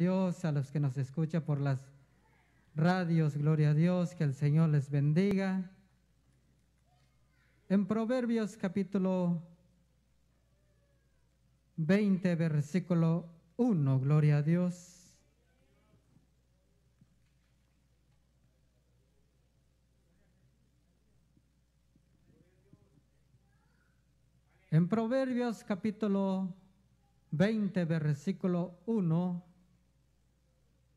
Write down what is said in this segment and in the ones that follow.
Dios, a los que nos escucha por las radios, gloria a Dios, que el Señor les bendiga. En Proverbios capítulo 20, versículo 1, gloria a Dios. En Proverbios capítulo 20, versículo 1,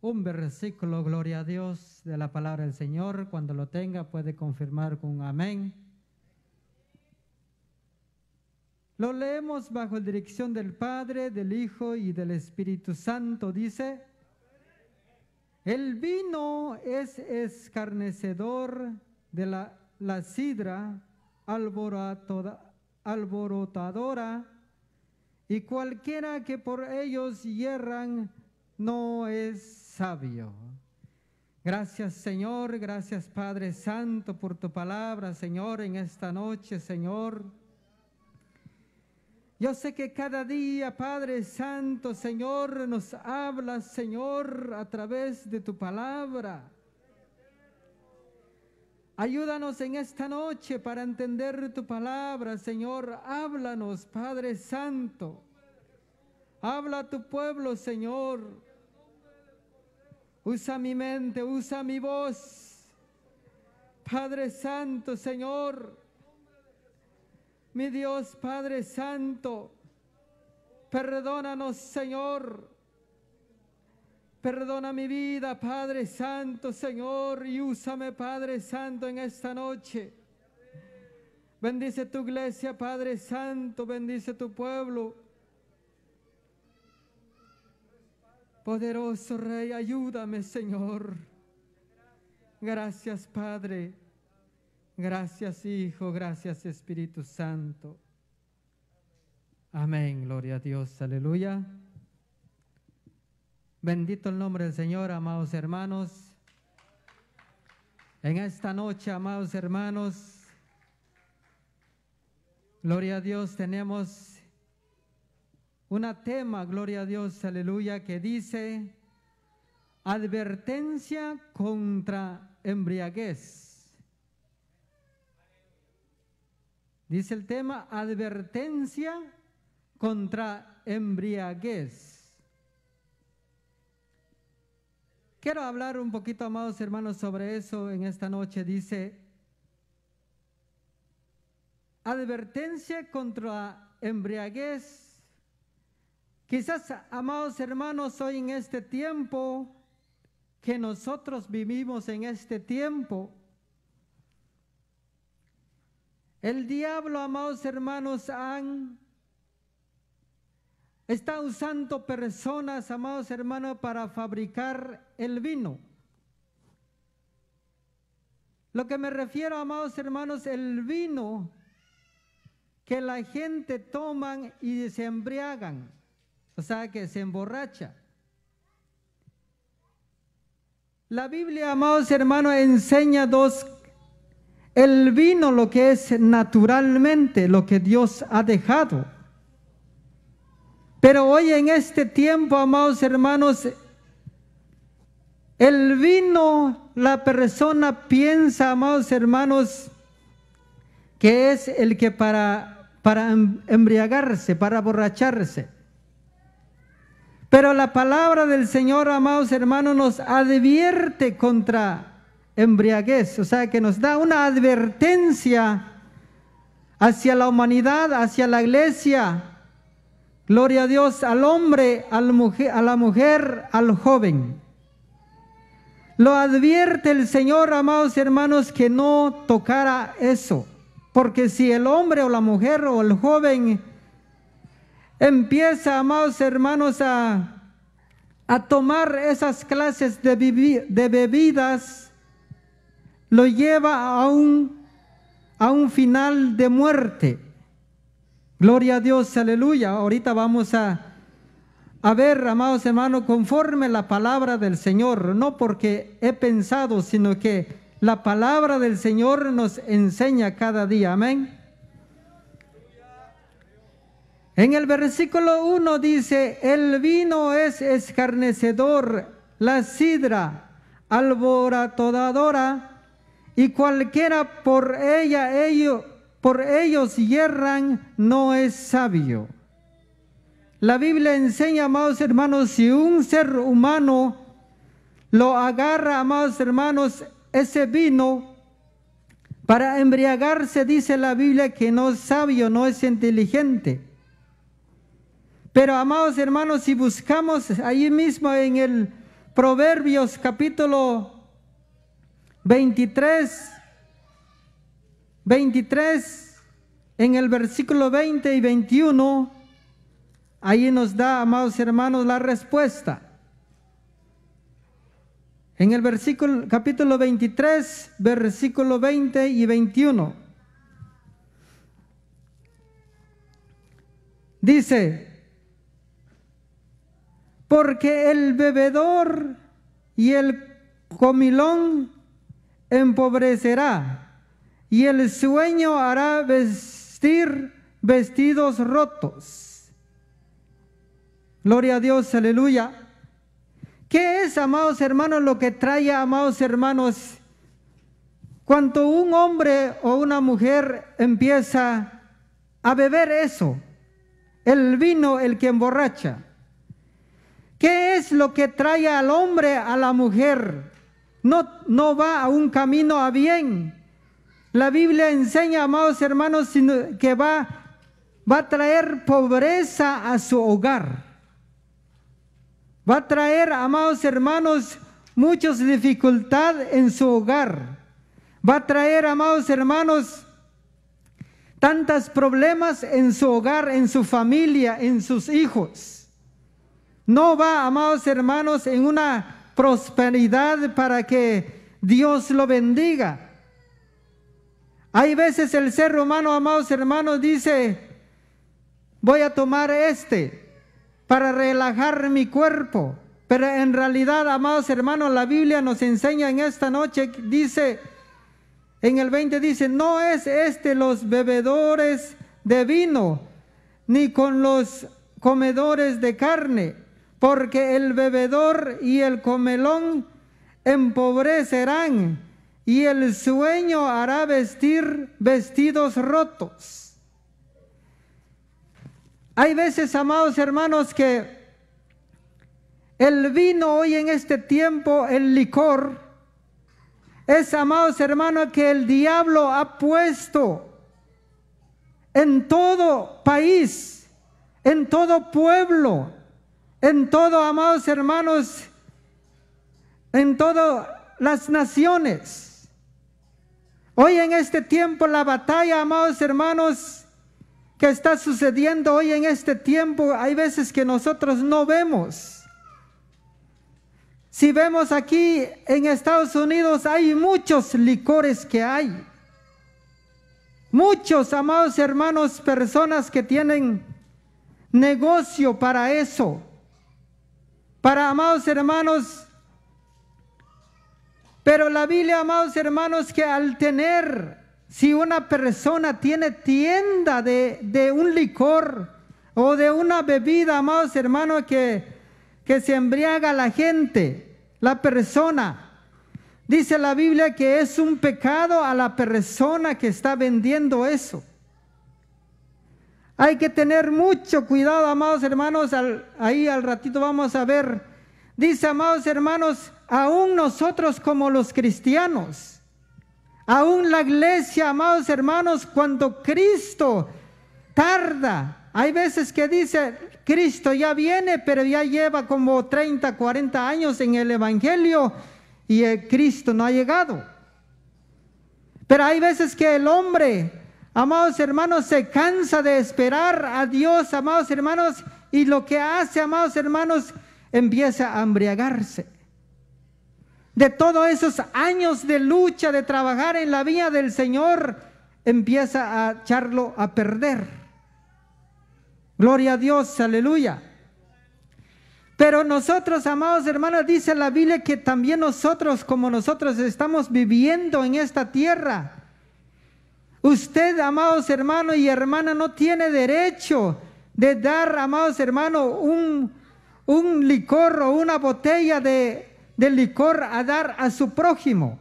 un versículo, gloria a Dios, de la palabra del Señor. Cuando lo tenga puede confirmar con amén. Lo leemos bajo la dirección del Padre, del Hijo y del Espíritu Santo. Dice, el vino es escarnecedor de la, la sidra alborotadora y cualquiera que por ellos hierran no es sabio. Gracias Señor, gracias Padre Santo por tu palabra, Señor, en esta noche, Señor. Yo sé que cada día, Padre Santo, Señor, nos hablas, Señor, a través de tu palabra. Ayúdanos en esta noche para entender tu palabra, Señor. Háblanos, Padre Santo. Habla a tu pueblo, Señor. Usa mi mente, usa mi voz. Padre Santo, Señor. Mi Dios, Padre Santo. Perdónanos, Señor. Perdona mi vida, Padre Santo, Señor, y úsame, Padre Santo, en esta noche. Bendice tu iglesia, Padre Santo, bendice tu pueblo. Poderoso Rey, ayúdame, Señor. Gracias, Padre. Gracias, Hijo. Gracias, Espíritu Santo. Amén. Gloria a Dios. Aleluya. Bendito el nombre del Señor, amados hermanos. En esta noche, amados hermanos, gloria a Dios, tenemos un tema, gloria a Dios, aleluya, que dice advertencia contra embriaguez. Dice el tema advertencia contra embriaguez. Quiero hablar un poquito, amados hermanos, sobre eso en esta noche. Dice, advertencia contra embriaguez Quizás, amados hermanos, hoy en este tiempo que nosotros vivimos en este tiempo, el diablo, amados hermanos, han, está usando personas, amados hermanos, para fabricar el vino. Lo que me refiero, amados hermanos, el vino que la gente toman y se embriagan. O sea que se emborracha. La Biblia, amados hermanos, enseña dos. El vino, lo que es naturalmente, lo que Dios ha dejado. Pero hoy en este tiempo, amados hermanos, el vino, la persona piensa, amados hermanos, que es el que para, para em, embriagarse, para borracharse. Pero la palabra del Señor, amados hermanos, nos advierte contra embriaguez, o sea que nos da una advertencia hacia la humanidad, hacia la iglesia. Gloria a Dios al hombre, a la mujer, al joven. Lo advierte el Señor, amados hermanos, que no tocara eso. Porque si el hombre o la mujer o el joven empieza, amados hermanos, a, tomar esas clases de, bebidas, lo lleva a un, a un final de muerte. Gloria a Dios, aleluya. Ahorita vamos a, a ver, amados hermanos, conforme la palabra del Señor, no porque he pensado, sino que la palabra del Señor nos enseña cada día. Amén. En el versículo 1 dice, el vino es escarnecedor, la sidra alborotadora, y cualquiera por ella ello, por ellos hierran no es sabio. La Biblia enseña, amados hermanos, si un ser humano lo agarra, amados hermanos, ese vino para embriagarse, dice la Biblia que no es sabio, no es inteligente. Pero amados hermanos, si buscamos ahí mismo en el Proverbios capítulo 23, 23, en el versículo 20 y 21, ahí nos da, amados hermanos, la respuesta. En el versículo, capítulo 23, versículo 20 y 21. Dice, porque el bebedor y el comilón empobrecerá, y el sueño hará vestir vestidos rotos. Gloria a Dios, aleluya. ¿Qué es, amados hermanos, lo que trae, amados hermanos? Cuando un hombre o una mujer empieza a beber eso, el vino el que emborracha, ¿Qué es lo que trae al hombre a la mujer? No, no va a un camino a bien. La Biblia enseña, amados hermanos, que va, va a traer pobreza a su hogar. Va a traer, amados hermanos, muchas dificultad en su hogar. Va a traer, amados hermanos, tantos problemas en su hogar, en su familia, en sus hijos. No va, amados hermanos, en una prosperidad para que Dios lo bendiga. Hay veces el ser humano, amados hermanos, dice, voy a tomar este para relajar mi cuerpo. Pero en realidad, amados hermanos, la Biblia nos enseña en esta noche, dice, en el 20 dice, no es este los bebedores de vino, ni con los comedores de carne, porque el bebedor y el comelón empobrecerán y el sueño hará vestir vestidos rotos. Hay veces, amados hermanos, que el vino hoy en este tiempo, el licor, es, amados hermanos, que el diablo ha puesto en todo país, en todo pueblo, en todo, amados hermanos, en todas las naciones. Hoy en este tiempo, la batalla, amados hermanos, que está sucediendo hoy en este tiempo, hay veces que nosotros no vemos. Si vemos aquí en Estados Unidos, hay muchos licores que hay. Muchos, amados hermanos, personas que tienen negocio para eso para, amados hermanos, pero la Biblia, amados hermanos, que al tener, si una persona tiene tienda de, de un licor o de una bebida, amados hermanos, que, que se embriaga la gente, la persona, dice la Biblia que es un pecado a la persona que está vendiendo eso. Hay que tener mucho cuidado, amados hermanos. ahí al ratito vamos a ver. Dice, amados hermanos, aún nosotros como los cristianos, aún la iglesia, amados hermanos, cuando Cristo tarda, hay veces que dice, Cristo ya viene, pero ya lleva como 30, 40 años en el Evangelio y eh, Cristo no ha llegado. Pero hay veces que el hombre Amados hermanos, se cansa de esperar a Dios, amados hermanos, y lo que hace, amados hermanos, empieza a embriagarse. De todos esos años de lucha, de trabajar en la vía del Señor, empieza a echarlo a perder. Gloria a Dios, aleluya. Pero nosotros, amados hermanos, dice la Biblia que también nosotros, como nosotros estamos viviendo en esta tierra, Usted, amados hermanos y hermanas, no tiene derecho de dar, amados hermanos, un, un licor o una botella de, de licor a dar a su prójimo.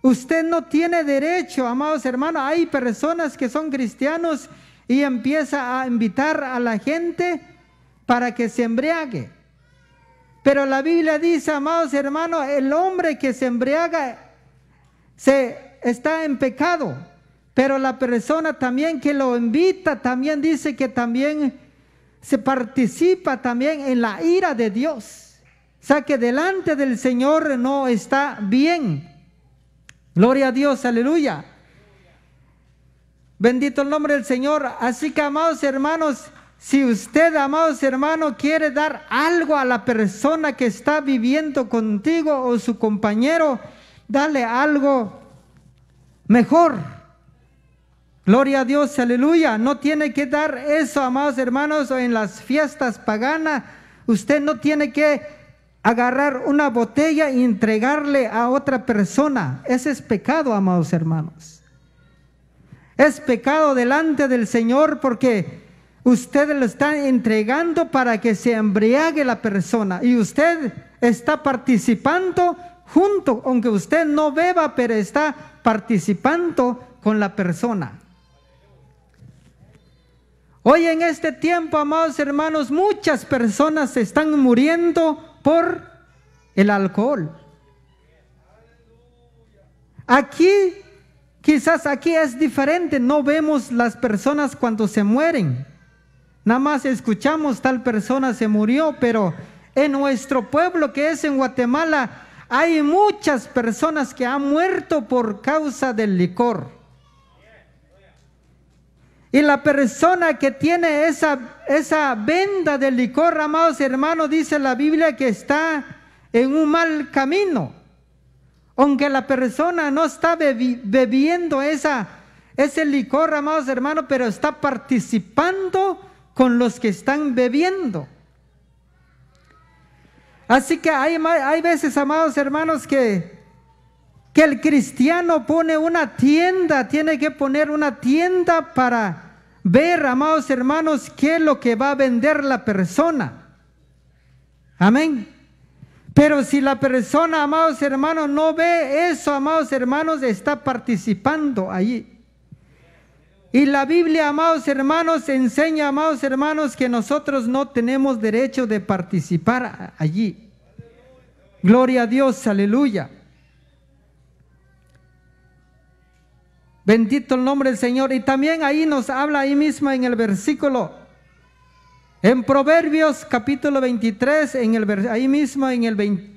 Usted no tiene derecho, amados hermanos. Hay personas que son cristianos y empieza a invitar a la gente para que se embriague. Pero la Biblia dice, amados hermanos, el hombre que se embriaga se está en pecado, pero la persona también que lo invita también dice que también se participa también en la ira de Dios. O sea que delante del Señor no está bien. Gloria a Dios, aleluya. Bendito el nombre del Señor. Así que, amados hermanos, si usted, amados hermanos, quiere dar algo a la persona que está viviendo contigo o su compañero, dale algo mejor. Gloria a Dios, aleluya. No tiene que dar eso, amados hermanos, en las fiestas paganas. Usted no tiene que agarrar una botella y entregarle a otra persona. Ese es pecado, amados hermanos. Es pecado delante del Señor porque usted lo está entregando para que se embriague la persona y usted está participando junto, aunque usted no beba, pero está participando con la persona. Hoy en este tiempo, amados hermanos, muchas personas se están muriendo por el alcohol. Aquí, quizás aquí es diferente, no vemos las personas cuando se mueren. Nada más escuchamos tal persona se murió, pero en nuestro pueblo que es en Guatemala, hay muchas personas que han muerto por causa del licor. Y la persona que tiene esa, esa venda de licor, amados hermanos, dice la Biblia que está en un mal camino. Aunque la persona no está bebiendo esa, ese licor, amados hermanos, pero está participando con los que están bebiendo. Así que hay, hay veces, amados hermanos, que, que el cristiano pone una tienda, tiene que poner una tienda para ver, amados hermanos, qué es lo que va a vender la persona. Amén. Pero si la persona, amados hermanos, no ve eso, amados hermanos, está participando allí. Y la Biblia, amados hermanos, enseña, amados hermanos, que nosotros no tenemos derecho de participar allí. Gloria a Dios, aleluya. Bendito el nombre del Señor. Y también ahí nos habla ahí mismo en el versículo, en Proverbios capítulo 23, en el, ahí mismo en el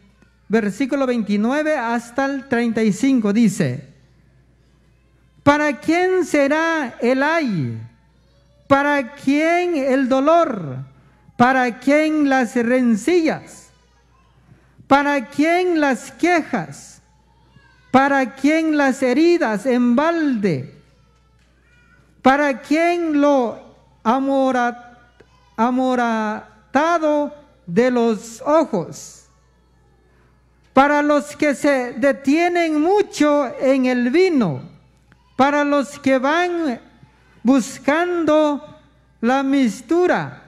versículo 29 hasta el 35 dice. ¿Para quién será el ay? ¿Para quién el dolor? ¿Para quién las rencillas? ¿Para quién las quejas? ¿Para quién las heridas en balde? ¿Para quién lo amorat, amoratado de los ojos? Para los que se detienen mucho en el vino para los que van buscando la mistura.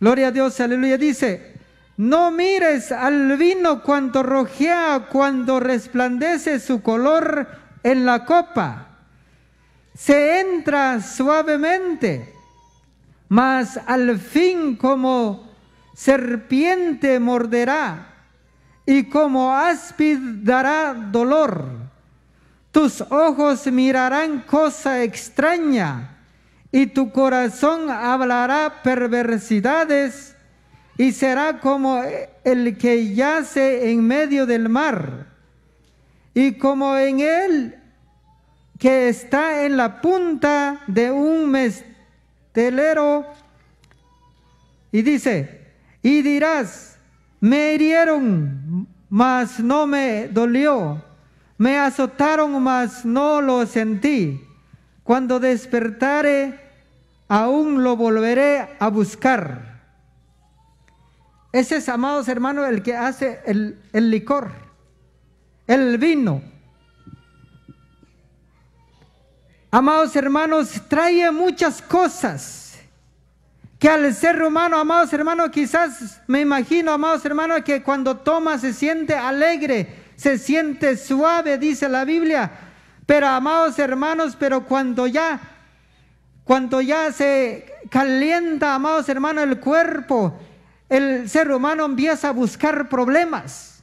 Gloria a Dios, aleluya. Dice, no mires al vino cuando rojea, cuando resplandece su color en la copa. Se entra suavemente, mas al fin como serpiente morderá y como áspid dará dolor tus ojos mirarán cosa extraña y tu corazón hablará perversidades y será como el que yace en medio del mar y como en él que está en la punta de un mestelero y dice, y dirás, me hirieron, mas no me dolió me azotaron, mas no lo sentí. Cuando despertare, aún lo volveré a buscar. Ese es, amados hermanos, el que hace el, el licor, el vino. Amados hermanos, trae muchas cosas que al ser humano, amados hermanos, quizás me imagino, amados hermanos, que cuando toma se siente alegre, se siente suave, dice la Biblia. Pero amados hermanos, pero cuando ya, cuando ya se calienta, amados hermanos, el cuerpo, el ser humano empieza a buscar problemas.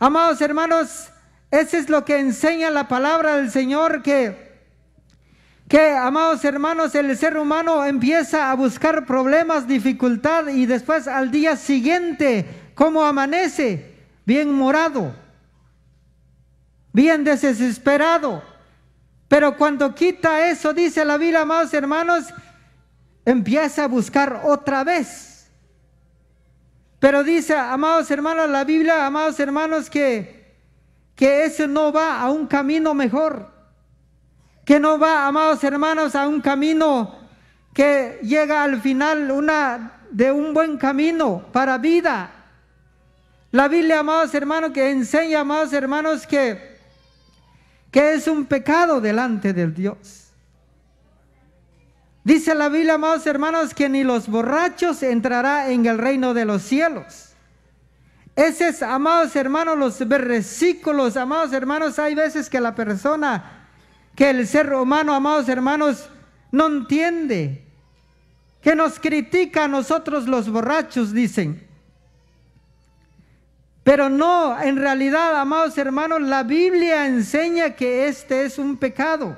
Amados hermanos, eso es lo que enseña la palabra del Señor que que, amados hermanos, el ser humano empieza a buscar problemas, dificultad y después al día siguiente, ¿cómo amanece? bien morado, bien desesperado. Pero cuando quita eso, dice la Biblia, amados hermanos, empieza a buscar otra vez. Pero dice, amados hermanos, la Biblia, amados hermanos, que, que eso no va a un camino mejor. Que no va, amados hermanos, a un camino que llega al final una, de un buen camino para vida. La Biblia, amados hermanos, que enseña, amados hermanos, que, es un pecado delante del Dios. Dice la Biblia, amados hermanos, que ni los borrachos entrará en el reino de los cielos. Ese es, amados hermanos, los versículos, amados hermanos, hay veces que la persona, que el ser humano, amados hermanos, no entiende. Que nos critica a nosotros los borrachos, dicen. Pero no, en realidad, amados hermanos, la Biblia enseña que este es un pecado.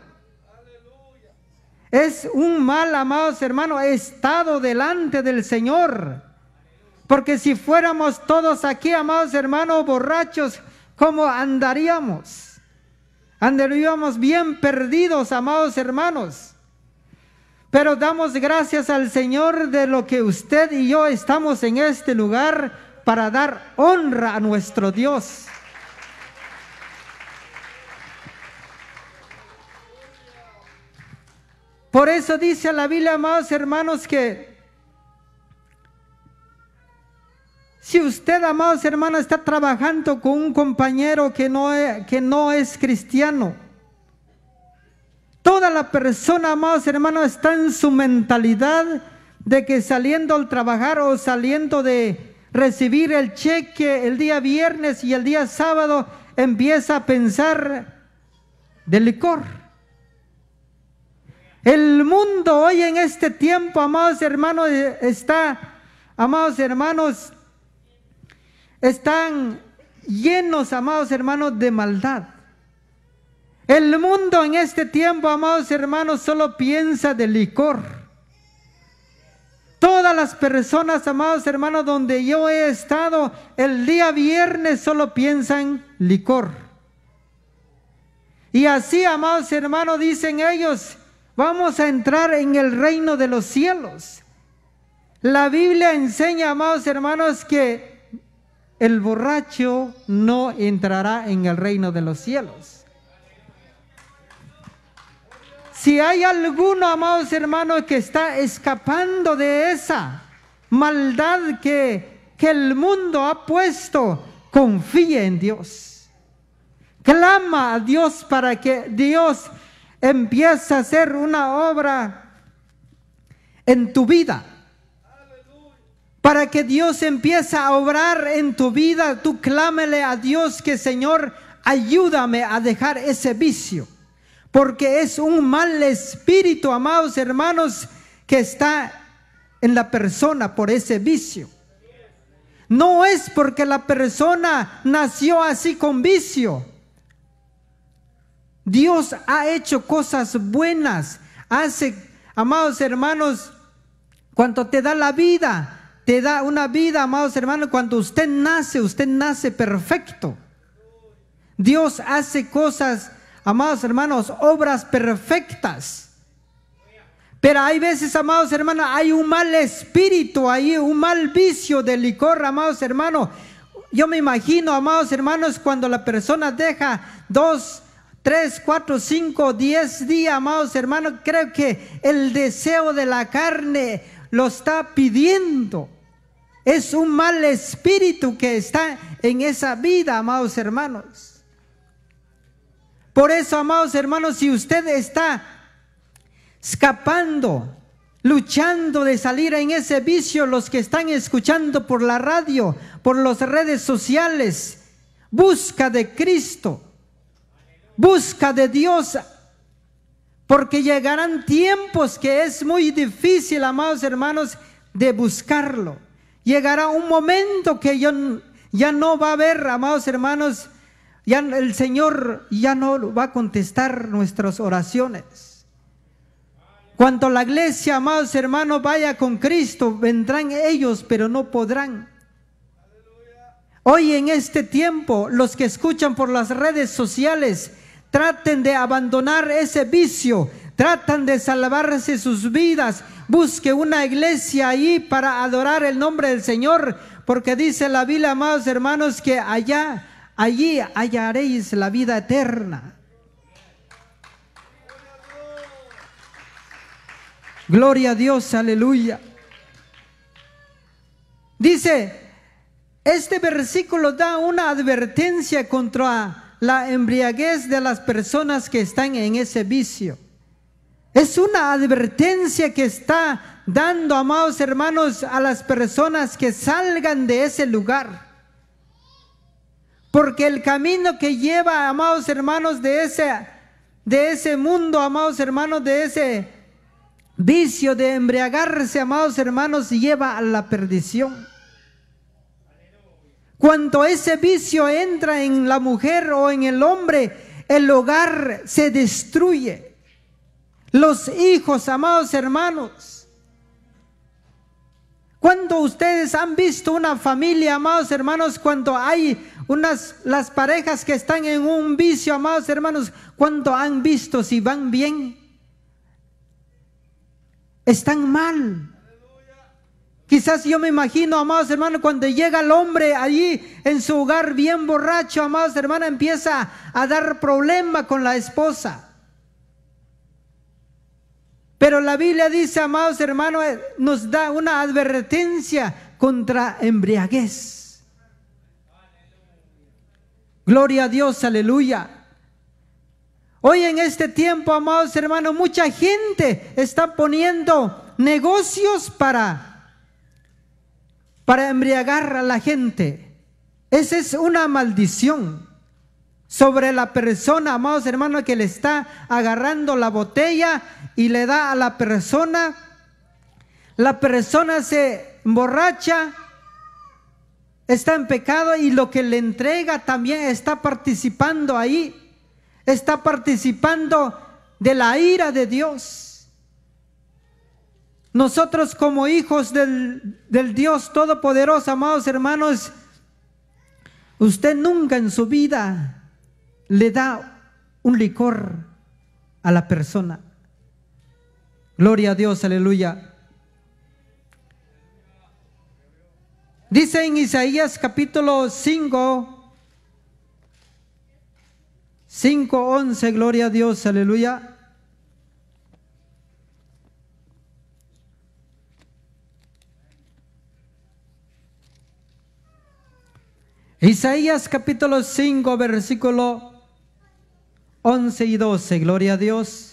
Es un mal, amados hermanos, estado delante del Señor. Porque si fuéramos todos aquí, amados hermanos, borrachos, ¿cómo andaríamos? Andaríamos bien perdidos, amados hermanos. Pero damos gracias al Señor de lo que usted y yo estamos en este lugar para dar honra a nuestro Dios. Por eso dice la Biblia, amados hermanos, que si usted, amados hermanos, está trabajando con un compañero que no, es, que no es cristiano, toda la persona, amados hermanos, está en su mentalidad de que saliendo al trabajar o saliendo de, recibir el cheque el día viernes y el día sábado empieza a pensar de licor. El mundo hoy en este tiempo, amados hermanos, está, amados hermanos, están llenos, amados hermanos, de maldad. El mundo en este tiempo, amados hermanos, solo piensa de licor. Todas las personas, amados hermanos, donde yo he estado, el día viernes solo piensan licor. Y así, amados hermanos, dicen ellos, vamos a entrar en el reino de los cielos. La Biblia enseña, amados hermanos, que el borracho no entrará en el reino de los cielos. Si hay alguno, amados hermanos, que está escapando de esa maldad que, que el mundo ha puesto, confíe en Dios. Clama a Dios para que Dios empiece a hacer una obra en tu vida. Para que Dios empiece a obrar en tu vida, tú clámele a Dios que Señor, ayúdame a dejar ese vicio porque es un mal espíritu, amados hermanos, que está en la persona por ese vicio. No es porque la persona nació así con vicio. Dios ha hecho cosas buenas. Hace, amados hermanos, cuando te da la vida, te da una vida, amados hermanos, cuando usted nace, usted nace perfecto. Dios hace cosas amados hermanos, obras perfectas. Pero hay veces, amados hermanos, hay un mal espíritu ahí, un mal vicio de licor, amados hermanos. Yo me imagino, amados hermanos, cuando la persona deja dos, tres, cuatro, cinco, diez días, amados hermanos, creo que el deseo de la carne lo está pidiendo. Es un mal espíritu que está en esa vida, amados hermanos. Por eso, amados hermanos, si usted está escapando, luchando de salir en ese vicio, los que están escuchando por la radio, por las redes sociales, busca de Cristo, busca de Dios, porque llegarán tiempos que es muy difícil, amados hermanos, de buscarlo. Llegará un momento que yo, ya no va a haber, amados hermanos, ya el Señor ya no va a contestar nuestras oraciones. Cuanto la iglesia, amados hermanos, vaya con Cristo, vendrán ellos, pero no podrán. Hoy en este tiempo, los que escuchan por las redes sociales, traten de abandonar ese vicio, tratan de salvarse sus vidas, busque una iglesia ahí para adorar el nombre del Señor, porque dice la Biblia, amados hermanos, que allá allí hallaréis la vida eterna. Gloria a Dios, aleluya. Dice, este versículo da una advertencia contra la embriaguez de las personas que están en ese vicio. Es una advertencia que está dando, amados hermanos, a las personas que salgan de ese lugar. Porque el camino que lleva, amados hermanos, de ese, de ese mundo, amados hermanos, de ese vicio de embriagarse, amados hermanos, lleva a la perdición. Cuando ese vicio entra en la mujer o en el hombre, el hogar se destruye. Los hijos, amados hermanos. Cuando ustedes han visto una familia, amados hermanos, cuando hay unas, las parejas que están en un vicio, amados hermanos, ¿cuánto han visto si van bien? Están mal. Quizás yo me imagino, amados hermanos, cuando llega el hombre allí en su hogar bien borracho, amados hermanos, empieza a dar problema con la esposa. Pero la Biblia dice, amados hermanos, eh, nos da una advertencia contra embriaguez. Gloria a Dios, aleluya. Hoy en este tiempo, amados hermanos, mucha gente está poniendo negocios para, para embriagar a la gente. Esa es una maldición sobre la persona, amados hermanos, que le está agarrando la botella y le da a la persona. La persona se emborracha, está en pecado y lo que le entrega también está participando ahí, está participando de la ira de Dios. Nosotros como hijos del, del Dios Todopoderoso, amados hermanos, usted nunca en su vida le da un licor a la persona. Gloria a Dios, aleluya. Dice en Isaías capítulo 5, 5, 11, gloria a Dios, aleluya. Isaías capítulo 5, versículo 11 y 12, gloria a Dios.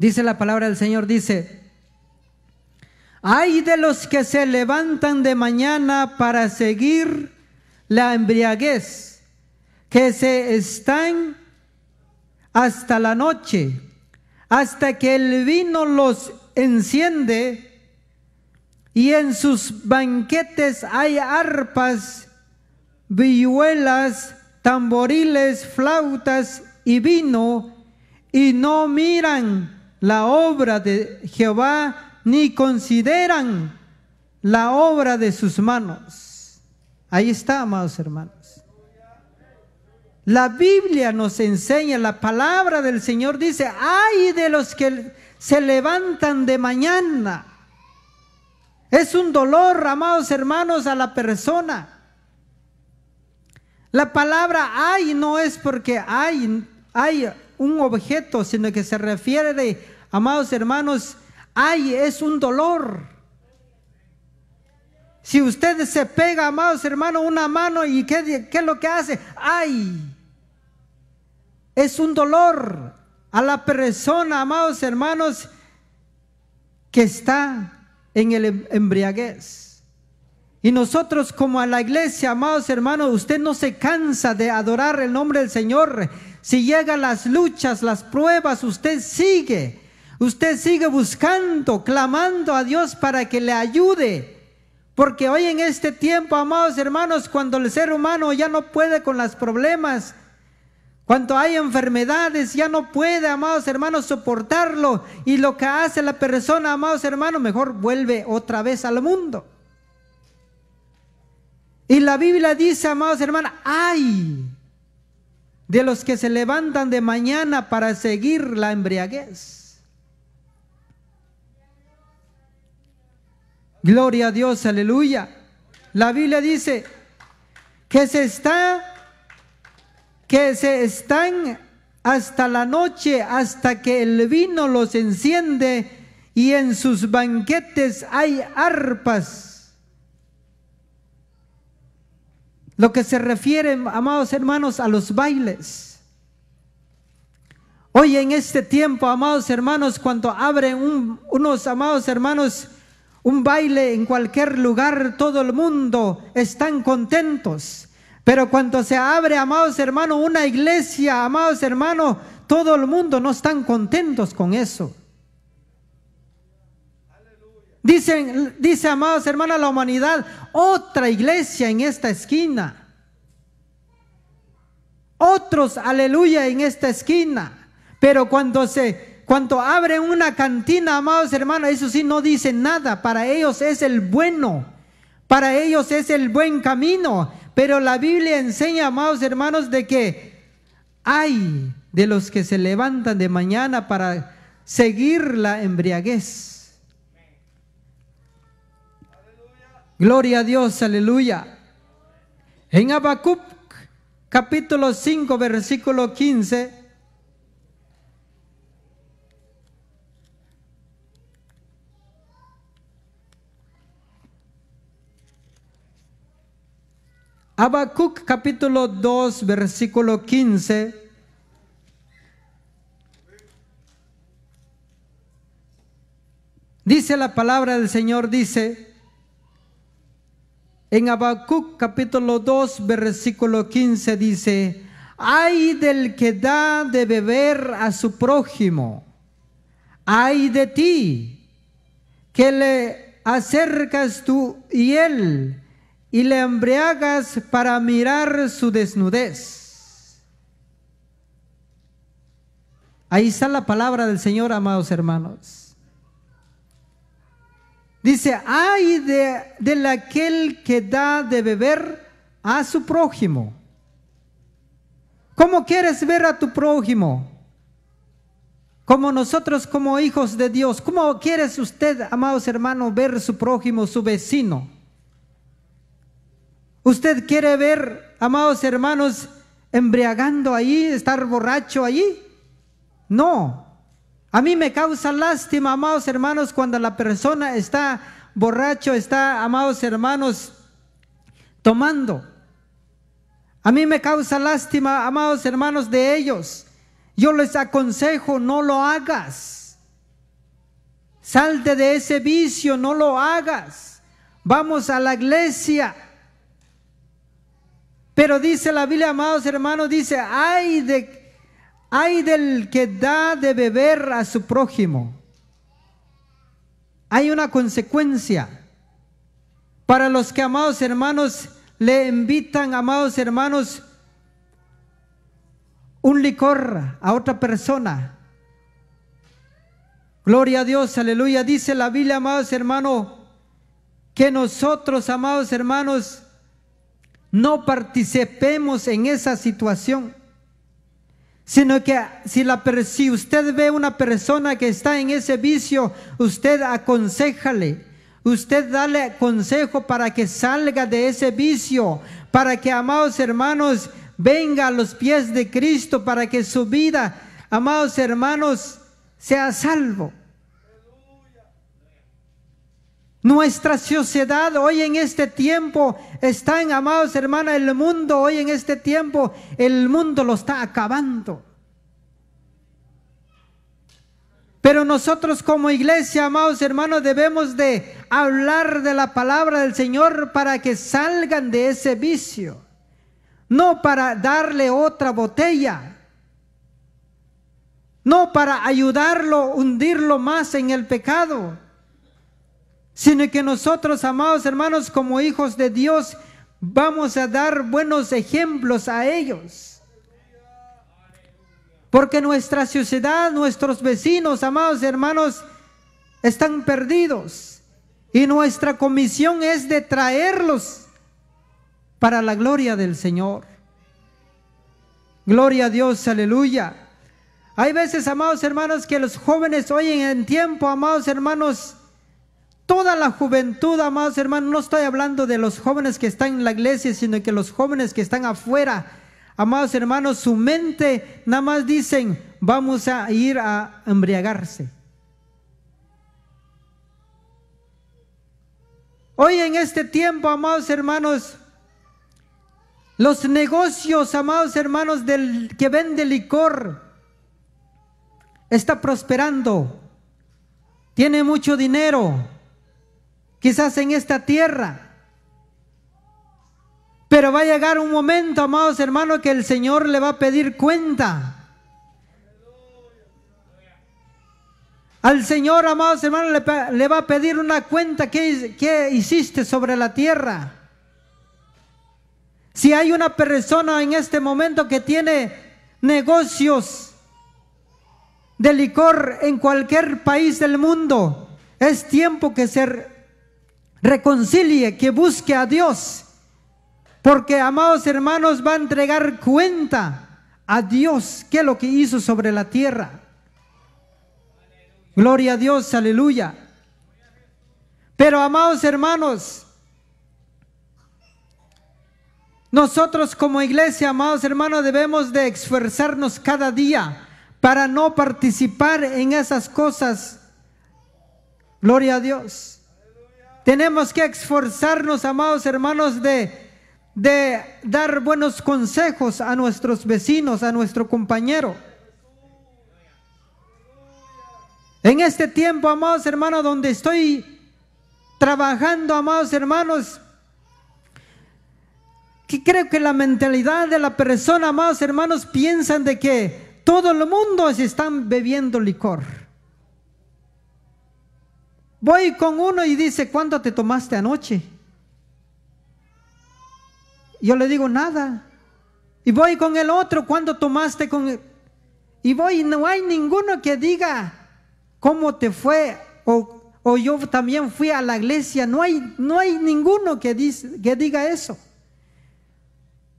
Dice la palabra del Señor, dice, hay de los que se levantan de mañana para seguir la embriaguez, que se están hasta la noche, hasta que el vino los enciende y en sus banquetes hay arpas, vihuelas, tamboriles, flautas y vino, y no miran la obra de Jehová, ni consideran la obra de sus manos. Ahí está, amados hermanos. La Biblia nos enseña, la palabra del Señor dice, ay de los que se levantan de mañana. Es un dolor, amados hermanos, a la persona. La palabra ay no es porque ay, ay un objeto, sino que se refiere, de amados hermanos, ay, es un dolor. Si usted se pega, amados hermanos, una mano y qué, qué es lo que hace, ay, es un dolor a la persona, amados hermanos, que está en el em-, embriaguez. Y nosotros como a la iglesia, amados hermanos, usted no se cansa de adorar el nombre del Señor. Si llegan las luchas, las pruebas, usted sigue. Usted sigue buscando, clamando a Dios para que le ayude. Porque hoy en este tiempo, amados hermanos, cuando el ser humano ya no puede con los problemas, cuando hay enfermedades, ya no puede, amados hermanos, soportarlo. Y lo que hace la persona, amados hermanos, mejor vuelve otra vez al mundo. Y la Biblia dice, amados hermanos, ay de los que se levantan de mañana para seguir la embriaguez. Gloria a Dios, aleluya. La Biblia dice que se está que se están hasta la noche, hasta que el vino los enciende y en sus banquetes hay arpas Lo que se refiere, amados hermanos, a los bailes. Hoy en este tiempo, amados hermanos, cuando abren unos, amados hermanos, un baile en cualquier lugar, todo el mundo están contentos. Pero cuando se abre, amados hermanos, una iglesia, amados hermanos, todo el mundo no están contentos con eso. Dicen, dice, amados hermanos, la humanidad, otra iglesia en esta esquina. Otros, aleluya, en esta esquina. Pero cuando se, cuando abren una cantina, amados hermanos, eso sí no dice nada. Para ellos es el bueno. Para ellos es el buen camino. Pero la Biblia enseña, amados hermanos, de que hay de los que se levantan de mañana para seguir la embriaguez Gloria a Dios, aleluya. En Habacuc capítulo 5 versículo 15 Habacuc capítulo 2 versículo 15 Dice la palabra del Señor, dice, en Habacuc capítulo 2 versículo 15 dice, Hay del que da de beber a su prójimo, hay de ti, que le acercas tú y él, y le embriagas para mirar su desnudez. Ahí está la palabra del Señor, amados hermanos. Dice, ay de, aquel que da de beber a su prójimo. ¿Cómo quieres ver a tu prójimo? Como nosotros como hijos de Dios, ¿cómo quieres usted, amados hermanos, ver su prójimo, su vecino? ¿Usted quiere ver, amados hermanos, embriagando ahí, estar borracho ahí No. A mí me causa lástima, amados hermanos, cuando la persona está borracho, está, amados hermanos, tomando. A mí me causa lástima, amados hermanos, de ellos. Yo les aconsejo, no lo hagas. Salte de ese vicio, no lo hagas. Vamos a la iglesia. Pero dice la Biblia, amados hermanos, dice, ay de hay del que da de beber a su prójimo. Hay una consecuencia. Para los que, amados hermanos, le invitan, amados hermanos, un licor a otra persona. Gloria a Dios, aleluya. Dice la Biblia, amados hermanos, que nosotros, amados hermanos, no participemos en esa situación sino que si, la, si usted ve una persona que está en ese vicio, usted aconsejale, usted dale consejo para que salga de ese vicio, para que, amados hermanos, venga a los pies de Cristo, para que su vida, amados hermanos, sea salvo. Nuestra sociedad hoy en este tiempo está, en, amados hermanos, el mundo hoy en este tiempo, el mundo lo está acabando. Pero nosotros como iglesia, amados hermanos, debemos de hablar de la palabra del Señor para que salgan de ese vicio. No para darle otra botella. No para ayudarlo, hundirlo más en el pecado sino que nosotros, amados hermanos, como hijos de Dios, vamos a dar buenos ejemplos a ellos. Porque nuestra sociedad, nuestros vecinos, amados hermanos, están perdidos. Y nuestra comisión es de traerlos para la gloria del Señor. Gloria a Dios, aleluya. Hay veces, amados hermanos, que los jóvenes hoy en tiempo, amados hermanos, toda la juventud, amados hermanos, no estoy hablando de los jóvenes que están en la iglesia, sino que los jóvenes que están afuera, amados hermanos, su mente nada más dicen, vamos a ir a embriagarse. Hoy en este tiempo, amados hermanos, los negocios, amados hermanos, del que vende licor, está prosperando, tiene mucho dinero quizás en esta tierra. Pero va a llegar un momento, amados hermanos, que el Señor le va a pedir cuenta. Al Señor, amados hermanos, le, va a pedir una cuenta que, que hiciste sobre la tierra. Si hay una persona en este momento que tiene negocios de licor en cualquier país del mundo, es tiempo que se reconcilie, que busque a Dios. Porque, amados hermanos, va a entregar cuenta a Dios que es lo que hizo sobre la tierra. Gloria a Dios, aleluya. Pero, amados hermanos, nosotros como iglesia, amados hermanos, debemos de esforzarnos cada día para no participar en esas cosas. Gloria a Dios. Tenemos que esforzarnos, amados hermanos, de, de dar buenos consejos a nuestros vecinos, a nuestro compañero. En este tiempo, amados hermanos, donde estoy trabajando, amados hermanos, que creo que la mentalidad de la persona, amados hermanos, piensan de que todo el mundo se está bebiendo licor. Voy con uno y dice, ¿cuánto te tomaste anoche? Yo le digo, nada. Y voy con el otro, ¿cuándo tomaste con él? Y voy, no hay ninguno que diga cómo te fue o, yo también fui a la iglesia. No hay, no hay ninguno que, que diga eso.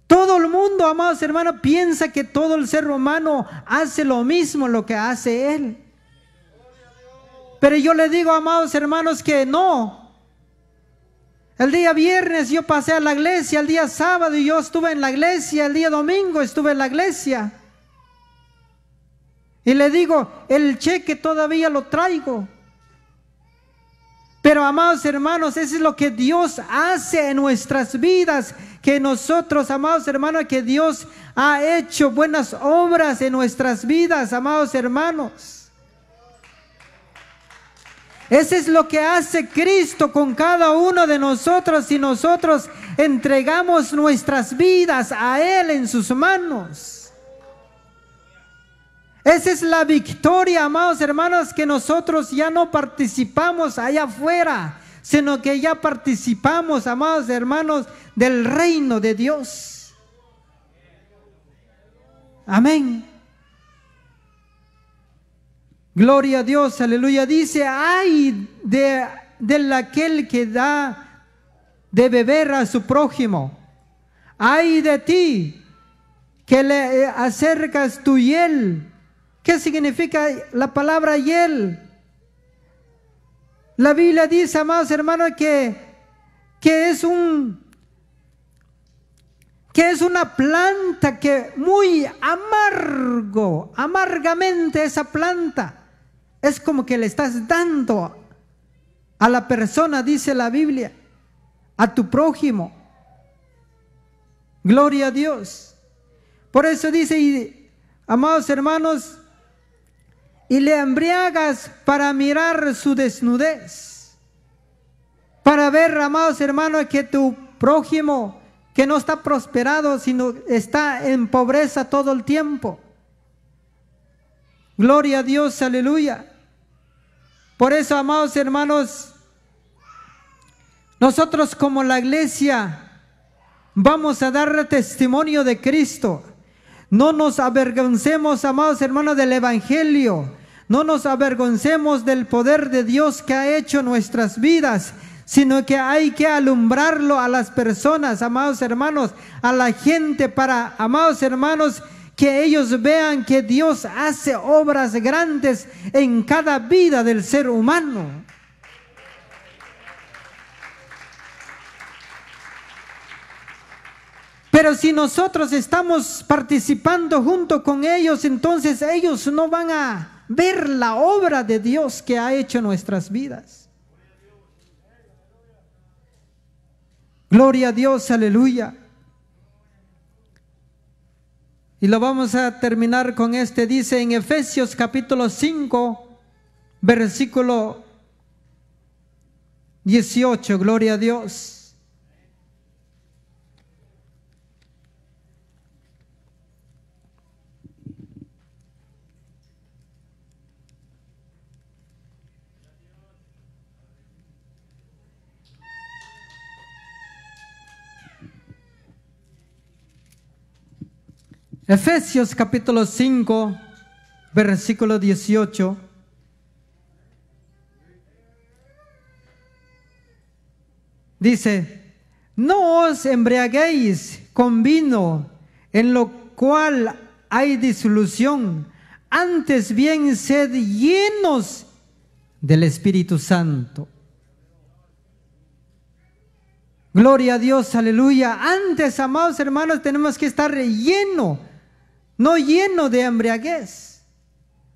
Todo el mundo, amados hermanos, piensa que todo el ser humano hace lo mismo lo que hace él. Pero yo le digo, amados hermanos, que no. El día viernes yo pasé a la iglesia, el día sábado yo estuve en la iglesia, el día domingo estuve en la iglesia. Y le digo, el cheque todavía lo traigo. Pero amados hermanos, eso es lo que Dios hace en nuestras vidas, que nosotros, amados hermanos, que Dios ha hecho buenas obras en nuestras vidas, amados hermanos. Ese es lo que hace Cristo con cada uno de nosotros y nosotros entregamos nuestras vidas a Él en sus manos. Esa es la victoria, amados hermanos, que nosotros ya no participamos allá afuera, sino que ya participamos, amados hermanos, del reino de Dios. Amén. Gloria a Dios, aleluya. Dice, ay de, aquel que da de beber a su prójimo. Ay de ti que le eh, acercas tu hiel. ¿Qué significa la palabra hiel? La Biblia dice, amados hermanos, que, que es un que es una planta que muy amargo, amargamente esa planta es como que le estás dando a la persona, dice la Biblia, a tu prójimo. Gloria a Dios. Por eso dice, amados hermanos, y le embriagas para mirar su desnudez, para ver, amados hermanos, que tu prójimo que no está prosperado, sino está en pobreza todo el tiempo. Gloria a Dios, aleluya. Por eso, amados hermanos, nosotros como la iglesia vamos a dar testimonio de Cristo. No nos avergoncemos, amados hermanos, del Evangelio. No nos avergoncemos del poder de Dios que ha hecho nuestras vidas, sino que hay que alumbrarlo a las personas, amados hermanos, a la gente para, amados hermanos, que ellos vean que Dios hace obras grandes en cada vida del ser humano. Pero si nosotros estamos participando junto con ellos, entonces ellos no van a ver la obra de Dios que ha hecho nuestras vidas. Gloria a Dios, aleluya. Y lo vamos a terminar con este. Dice en Efesios capítulo 5, versículo 18, gloria a Dios. Efesios capítulo 5, versículo 18. Dice, no os embriaguéis con vino, en lo cual hay disolución, antes bien sed llenos del Espíritu Santo. Gloria a Dios, aleluya. Antes, amados hermanos, tenemos que estar llenos no lleno de embriaguez,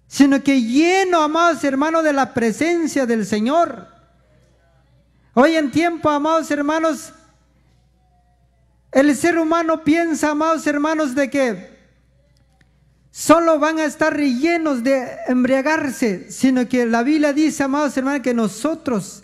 sino que lleno, amados hermanos, de la presencia del Señor. Hoy en tiempo, amados hermanos, el ser humano piensa, amados hermanos, de que solo van a estar llenos de embriagarse, sino que la Biblia dice, amados hermanos, que nosotros,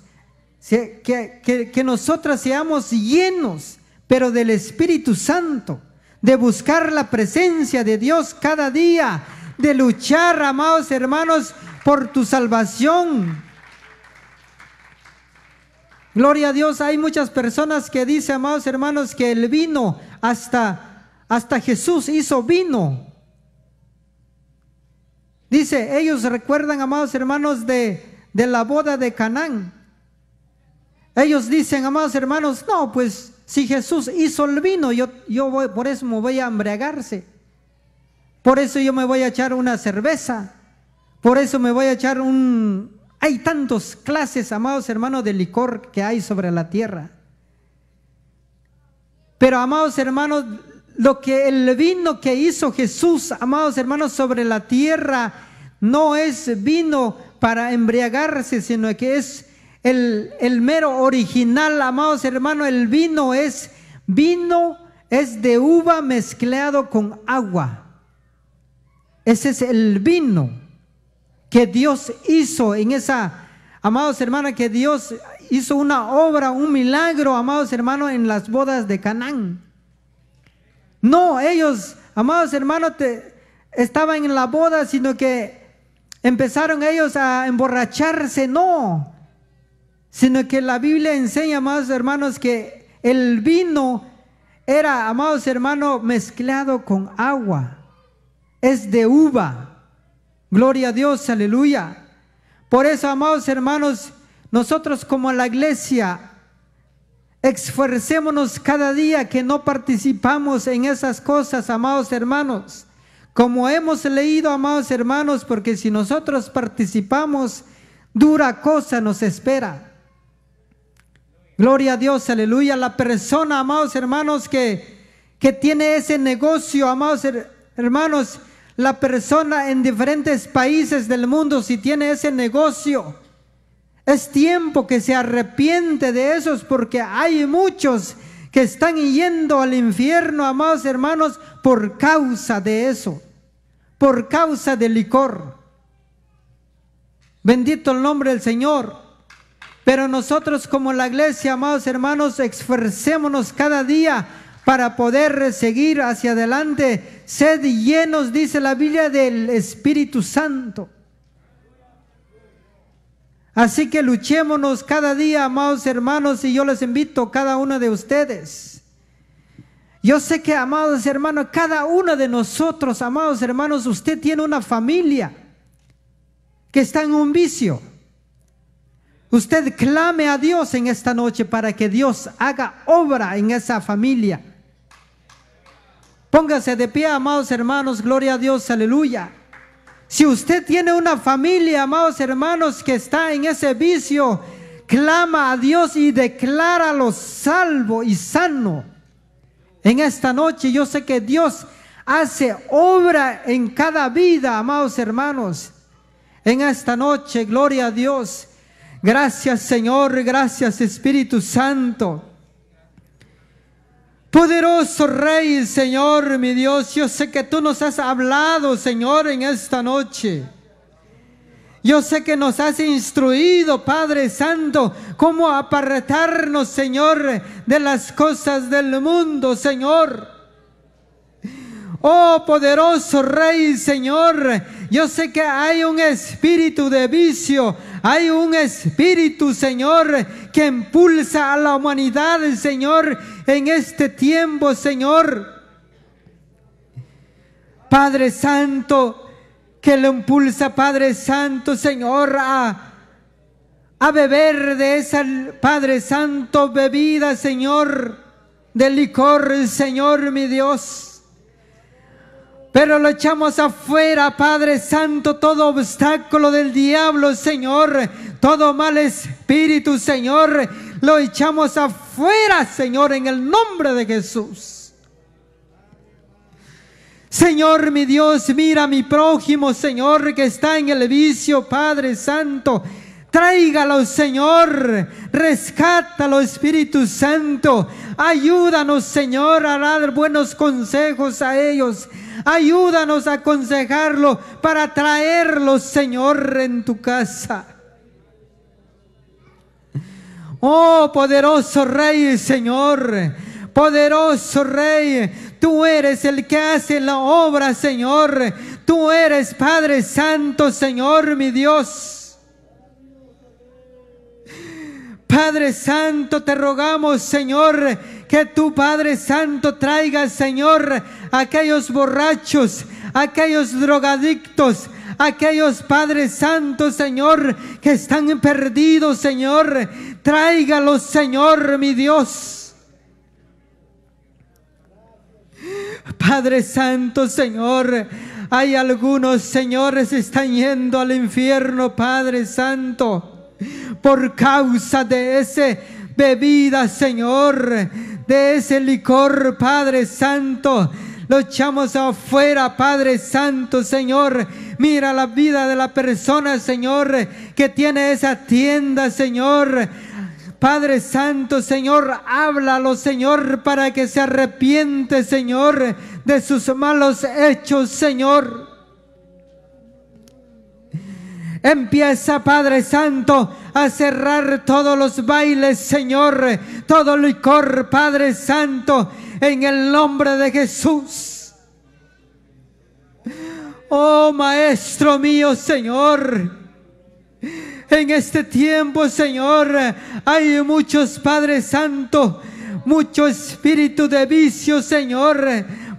que, que, que nosotras seamos llenos, pero del Espíritu Santo de buscar la presencia de Dios cada día, de luchar, amados hermanos, por tu salvación. Gloria a Dios, hay muchas personas que dicen, amados hermanos, que el vino hasta, hasta Jesús hizo vino. Dice, ellos recuerdan, amados hermanos, de, de la boda de Canaán. Ellos dicen, amados hermanos, no, pues si Jesús hizo el vino, yo, yo voy, por eso me voy a embriagarse. Por eso yo me voy a echar una cerveza. Por eso me voy a echar un... Hay tantos clases, amados hermanos, de licor que hay sobre la tierra. Pero, amados hermanos, lo que el vino que hizo Jesús, amados hermanos, sobre la tierra, no es vino para embriagarse, sino que es el, mero original, amados hermanos, el vino es vino, es de uva mezclado con agua. Ese es el vino que Dios hizo en esa, amados hermanos, que Dios hizo una obra, un milagro, amados hermanos, en las bodas de Canaán. No, ellos, amados hermanos, estaban en la boda, sino que empezaron ellos a emborracharse. No, sino que la Biblia enseña, amados hermanos, que el vino era, amados hermanos, mezclado con agua. Es de uva. Gloria a Dios, aleluya. Por eso, amados hermanos, nosotros como la iglesia, esforcémonos cada día que no participamos en esas cosas, amados hermanos. Como hemos leído, amados hermanos, porque si nosotros participamos, dura cosa nos espera. Gloria a Dios, aleluya. La persona, amados hermanos, que, que tiene ese negocio, amados hermanos, la persona en diferentes países del mundo, si tiene ese negocio, es tiempo que se arrepiente de esos porque hay muchos que están yendo al infierno, amados hermanos, por causa de eso, por causa del licor. Bendito el nombre del Señor. Pero nosotros como la iglesia, amados hermanos, esforcémonos cada día para poder seguir hacia adelante. Sed llenos, dice la Biblia, del Espíritu Santo. Así que luchémonos cada día, amados hermanos, y yo les invito a cada uno de ustedes. Yo sé que, amados hermanos, cada uno de nosotros, amados hermanos, usted tiene una familia que está en un vicio. Usted clame a Dios en esta noche para que Dios haga obra en esa familia. Póngase de pie, amados hermanos, gloria a Dios, aleluya. Si usted tiene una familia, amados hermanos, que está en ese vicio, clama a Dios y decláralo salvo y sano. En esta noche yo sé que Dios hace obra en cada vida, amados hermanos. En esta noche, gloria a Dios. Gracias Señor, gracias Espíritu Santo. Poderoso Rey, Señor, mi Dios, yo sé que tú nos has hablado, Señor, en esta noche. Yo sé que nos has instruido, Padre Santo, cómo apartarnos, Señor, de las cosas del mundo, Señor. Oh poderoso Rey Señor, yo sé que hay un espíritu de vicio, hay un espíritu, Señor, que impulsa a la humanidad, Señor, en este tiempo, Señor. Padre Santo, que lo impulsa, Padre Santo, Señor, a, beber de esa, Padre Santo, bebida, Señor, de licor, Señor, mi Dios. Pero lo echamos afuera, Padre Santo, todo obstáculo del diablo, Señor, todo mal espíritu, Señor, lo echamos afuera, Señor, en el nombre de Jesús. Señor, mi Dios, mira a mi prójimo, Señor, que está en el vicio, Padre Santo. Tráigalo, Señor. Rescátalo, Espíritu Santo. Ayúdanos, Señor, a dar buenos consejos a ellos. Ayúdanos a aconsejarlo para traerlos, Señor, en tu casa. Oh, poderoso Rey, Señor. Poderoso Rey, tú eres el que hace la obra, Señor. Tú eres Padre Santo, Señor, mi Dios. Padre Santo, te rogamos, Señor, que tu Padre Santo traiga, Señor, aquellos borrachos, aquellos drogadictos, aquellos padres santos, Señor, que están perdidos, Señor. Tráigalos, Señor, mi Dios. Padre Santo, Señor, hay algunos, señores, están yendo al infierno, Padre Santo por causa de ese bebida, Señor, de ese licor, Padre Santo. Lo echamos afuera, Padre Santo, Señor. Mira la vida de la persona, Señor, que tiene esa tienda, Señor. Padre Santo, Señor, háblalo, Señor, para que se arrepiente, Señor, de sus malos hechos, Señor. Empieza, Padre Santo, a cerrar todos los bailes, Señor, todo licor, Padre Santo, en el nombre de Jesús. Oh Maestro mío, Señor. En este tiempo, Señor, hay muchos, Padres Santo, mucho espíritu de vicio, Señor,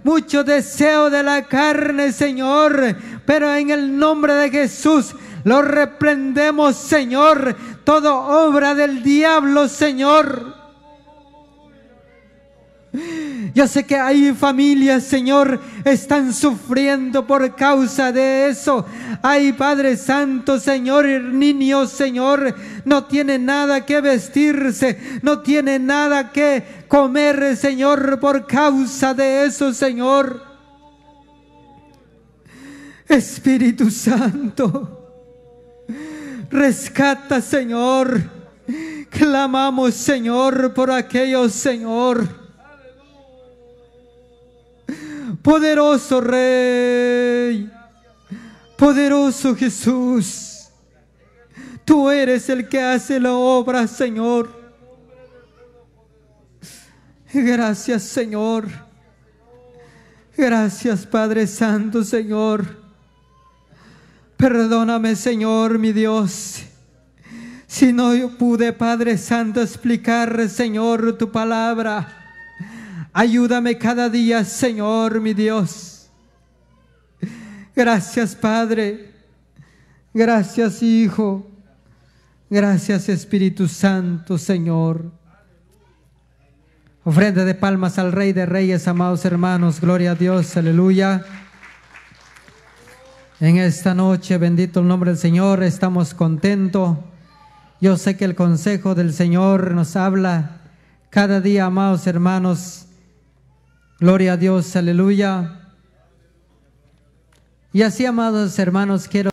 mucho deseo de la carne, Señor, pero en el nombre de Jesús lo reprendemos, Señor. Toda obra del diablo, Señor. ya sé que hay familias, Señor, están sufriendo por causa de eso. Hay Padre Santo, Señor, niños, Señor, no tiene nada que vestirse, no tiene nada que comer, Señor, por causa de eso, Señor. Espíritu Santo. Rescata, Señor. Clamamos, Señor, por aquello, Señor. Poderoso Rey. Poderoso Jesús. Tú eres el que hace la obra, Señor. Gracias, Señor. Gracias, Padre Santo, Señor. Perdóname, Señor, mi Dios. Si no pude, Padre Santo, explicar, Señor, tu palabra, ayúdame cada día, Señor, mi Dios. Gracias, Padre. Gracias, Hijo. Gracias, Espíritu Santo, Señor. Ofrenda de palmas al Rey de Reyes, amados hermanos. Gloria a Dios. Aleluya. En esta noche, bendito el nombre del Señor, estamos contentos. Yo sé que el consejo del Señor nos habla cada día, amados hermanos. Gloria a Dios, aleluya. Y así, amados hermanos, quiero...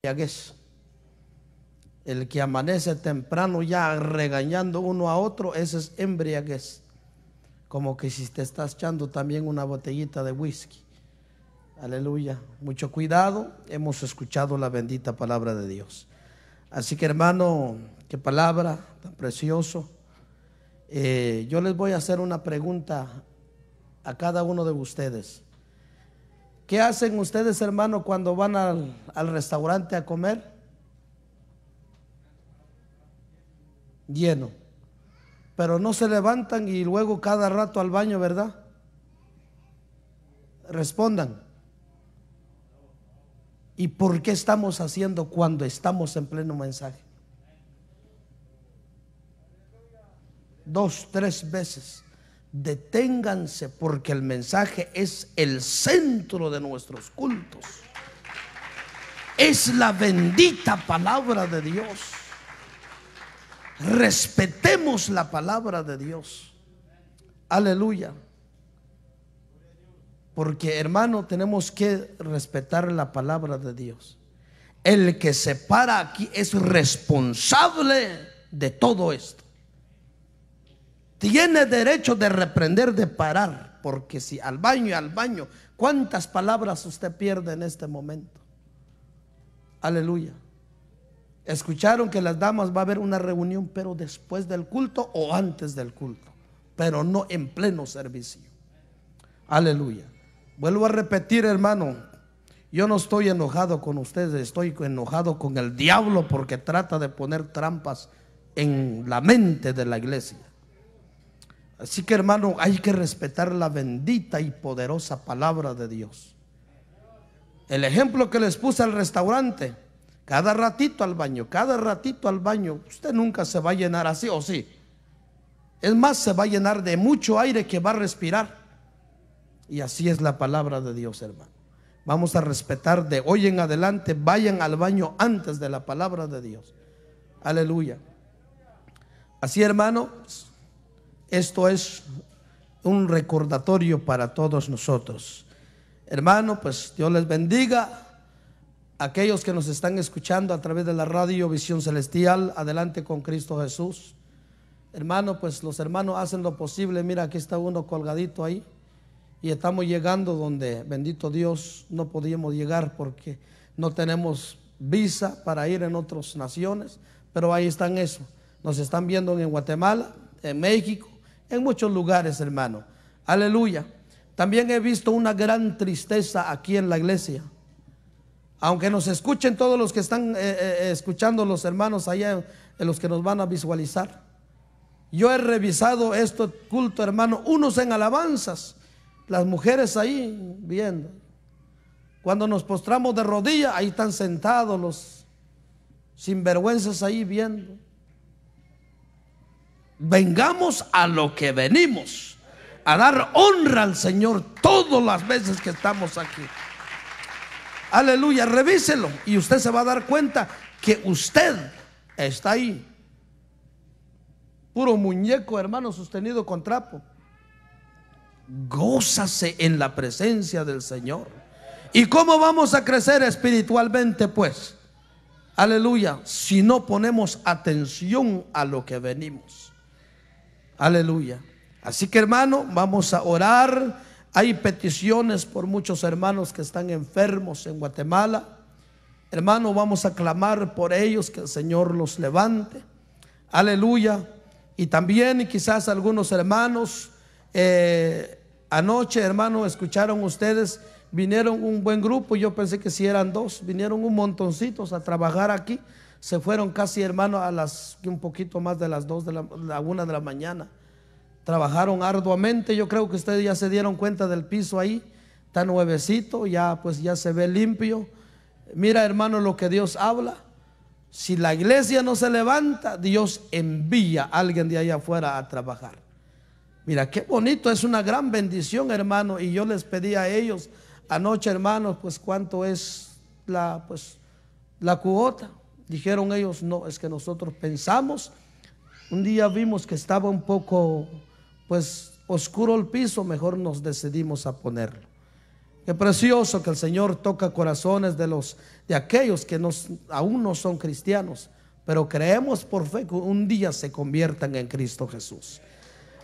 Embriaguez, El que amanece temprano ya regañando uno a otro, ese es embriaguez. Como que si te estás echando también una botellita de whisky. Aleluya. Mucho cuidado. Hemos escuchado la bendita palabra de Dios. Así que hermano, qué palabra tan precioso. Eh, yo les voy a hacer una pregunta a cada uno de ustedes. ¿Qué hacen ustedes, hermano, cuando van al, al restaurante a comer? Lleno. Pero no se levantan y luego cada rato al baño, ¿verdad? Respondan. ¿Y por qué estamos haciendo cuando estamos en pleno mensaje? Dos, tres veces deténganse porque el mensaje es el centro de nuestros cultos. Es la bendita palabra de Dios. Respetemos la palabra de Dios. Aleluya. Porque hermano, tenemos que respetar la palabra de Dios. El que se para aquí es responsable de todo esto tiene derecho de reprender, de parar, porque si al baño y al baño, ¿cuántas palabras usted pierde en este momento? Aleluya. Escucharon que las damas va a haber una reunión, pero después del culto o antes del culto, pero no en pleno servicio. Aleluya. Vuelvo a repetir, hermano, yo no estoy enojado con ustedes, estoy enojado con el diablo porque trata de poner trampas en la mente de la iglesia. Así que hermano, hay que respetar la bendita y poderosa palabra de Dios. El ejemplo que les puse al restaurante, cada ratito al baño, cada ratito al baño, usted nunca se va a llenar así o sí. Es más, se va a llenar de mucho aire que va a respirar. Y así es la palabra de Dios, hermano. Vamos a respetar de hoy en adelante, vayan al baño antes de la palabra de Dios. Aleluya. Así, hermano, esto es un recordatorio para todos nosotros. Hermano, pues Dios les bendiga. Aquellos que nos están escuchando a través de la radio Visión Celestial, adelante con Cristo Jesús. Hermano, pues los hermanos hacen lo posible. Mira, aquí está uno colgadito ahí. Y estamos llegando donde, bendito Dios, no podíamos llegar porque no tenemos visa para ir en otras naciones. Pero ahí están eso. Nos están viendo en Guatemala, en México, en muchos lugares, hermano. Aleluya. También he visto una gran tristeza aquí en la iglesia. Aunque nos escuchen todos los que están eh, eh, eh, escuchando, los hermanos allá, en los que nos van a visualizar. Yo he revisado esto culto, hermano, unos en alabanzas, las mujeres ahí viendo. Cuando nos postramos de rodillas, ahí están sentados los sinvergüenzas ahí viendo. Vengamos a lo que venimos, a dar honra al Señor todas las veces que estamos aquí. Aleluya, revíselo y usted se va a dar cuenta que usted está ahí. Puro muñeco, hermano, sostenido con trapo. Gózase en la presencia del Señor. ¿Y cómo vamos a crecer espiritualmente, pues? Aleluya, si no ponemos atención a lo que venimos. Aleluya. Así que hermano, vamos a orar. Hay peticiones por muchos hermanos que están enfermos en Guatemala. Hermano, vamos a clamar por ellos, que el Señor los levante. Aleluya. Y también quizás algunos hermanos, eh, anoche hermano, escucharon ustedes, vinieron un buen grupo, yo pensé que si eran dos, vinieron un montoncitos a trabajar aquí se fueron casi, hermano, a las un poquito más de las dos de la, una de la mañana. Trabajaron arduamente. Yo creo que ustedes ya se dieron cuenta del piso ahí. Está nuevecito, ya pues ya se ve limpio. Mira, hermano, lo que Dios habla. Si la iglesia no se levanta, Dios envía a alguien de allá afuera a trabajar. Mira, qué bonito, es una gran bendición, hermano. Y yo les pedí a ellos anoche, hermanos, pues cuánto es la, pues, la cuota. Dijeron ellos, no, es que nosotros pensamos, un día vimos que estaba un poco, pues, oscuro el piso, mejor nos decidimos a ponerlo. Qué precioso que el Señor toca corazones de los de aquellos que aún no son cristianos, pero creemos por fe que un día se conviertan en Cristo Jesús.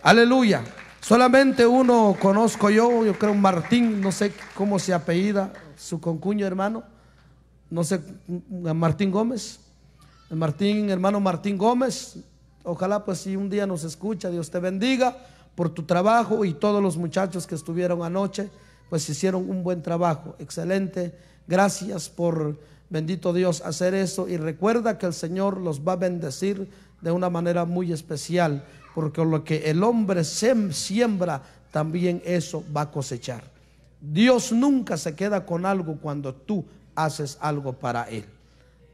Aleluya. Solamente uno conozco yo, yo creo Martín, no sé cómo se apellida, su concuño hermano no sé, Martín Gómez, Martín, hermano Martín Gómez, ojalá pues si un día nos escucha, Dios te bendiga por tu trabajo y todos los muchachos que estuvieron anoche, pues hicieron un buen trabajo, excelente, gracias por, bendito Dios, hacer eso y recuerda que el Señor los va a bendecir de una manera muy especial, porque lo que el hombre siembra, también eso va a cosechar. Dios nunca se queda con algo cuando tú haces algo para Él.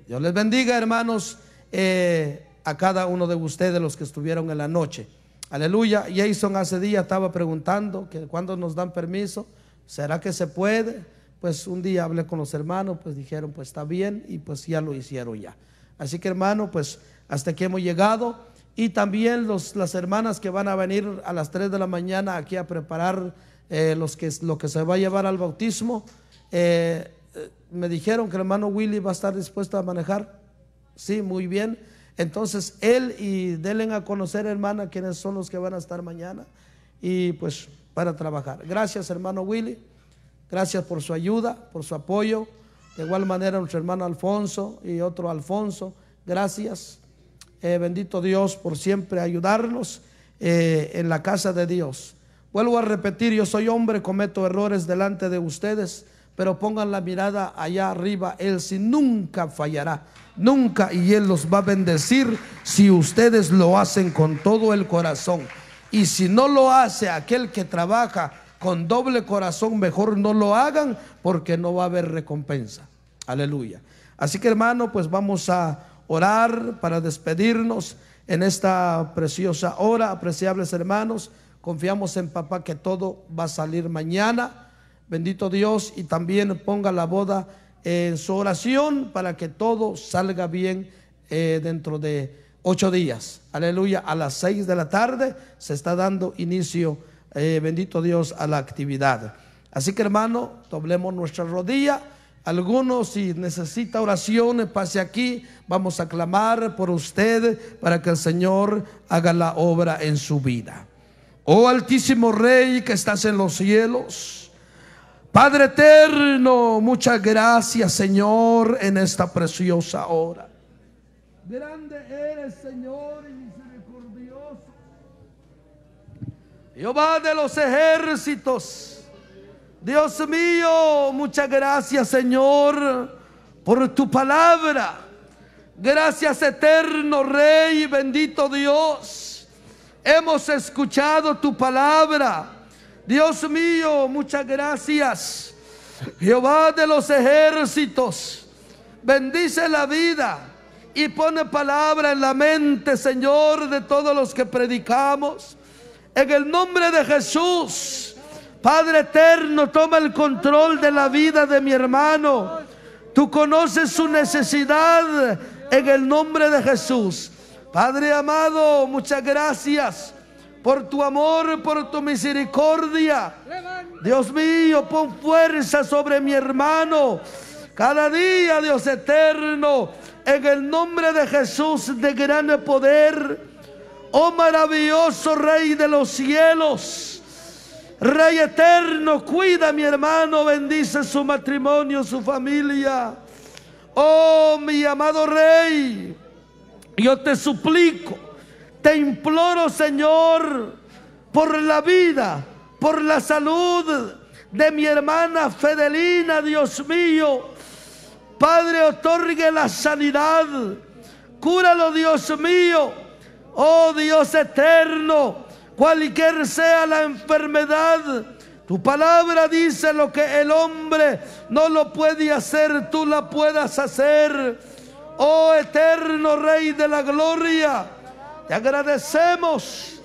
Dios les bendiga, hermanos, eh, a cada uno de ustedes los que estuvieron en la noche. Aleluya. Jason hace día estaba preguntando que cuándo nos dan permiso. ¿Será que se puede? Pues un día hablé con los hermanos, pues dijeron, pues está bien, y pues ya lo hicieron ya. Así que hermano, pues hasta aquí hemos llegado. Y también los, las hermanas que van a venir a las 3 de la mañana aquí a preparar eh, los que, lo que se va a llevar al bautismo. Eh, eh, me dijeron que el hermano Willy va a estar dispuesto a manejar. Sí, muy bien. Entonces, él y denle a conocer, hermana, quiénes son los que van a estar mañana. Y pues, para trabajar. Gracias, hermano Willy. Gracias por su ayuda, por su apoyo. De igual manera, nuestro hermano Alfonso y otro Alfonso. Gracias. Eh, bendito Dios por siempre ayudarnos eh, en la casa de Dios. Vuelvo a repetir, yo soy hombre, cometo errores delante de ustedes pero pongan la mirada allá arriba. Él sí nunca fallará, nunca, y Él los va a bendecir si ustedes lo hacen con todo el corazón. Y si no lo hace aquel que trabaja con doble corazón, mejor no lo hagan porque no va a haber recompensa. Aleluya. Así que hermano, pues vamos a orar para despedirnos en esta preciosa hora, apreciables hermanos. Confiamos en papá que todo va a salir mañana bendito Dios, y también ponga la boda en su oración para que todo salga bien eh, dentro de ocho días. Aleluya, a las seis de la tarde se está dando inicio, eh, bendito Dios, a la actividad. Así que hermano, doblemos nuestra rodilla. Algunos, si necesita oraciones, pase aquí. Vamos a clamar por usted para que el Señor haga la obra en su vida. Oh Altísimo Rey que estás en los cielos Padre eterno, muchas gracias Señor en esta preciosa hora. Grande eres Señor y misericordioso. Jehová de los ejércitos. Dios mío, muchas gracias Señor por tu palabra. Gracias eterno Rey, bendito Dios. Hemos escuchado tu palabra Dios mío, muchas gracias. Jehová de los ejércitos, bendice la vida y pone palabra en la mente, Señor, de todos los que predicamos. En el nombre de Jesús, Padre eterno, toma el control de la vida de mi hermano. Tú conoces su necesidad en el nombre de Jesús. Padre amado, muchas gracias por tu amor, por tu misericordia. Dios mío, pon fuerza sobre mi hermano. Cada día, Dios eterno, en el nombre de Jesús de gran poder. Oh maravilloso Rey de los cielos, Rey eterno, cuida mi hermano, bendice su matrimonio, su familia. Oh mi amado Rey, yo te suplico te imploro, Señor, por la vida, por la salud de mi hermana Fedelina, Dios mío. Padre, otorgue la sanidad. Cúralo, Dios mío. Oh Dios eterno, cualquier sea la enfermedad. Tu palabra dice lo que el hombre no lo puede hacer, tú la puedas hacer. Oh eterno Rey de la Gloria. Te agradecemos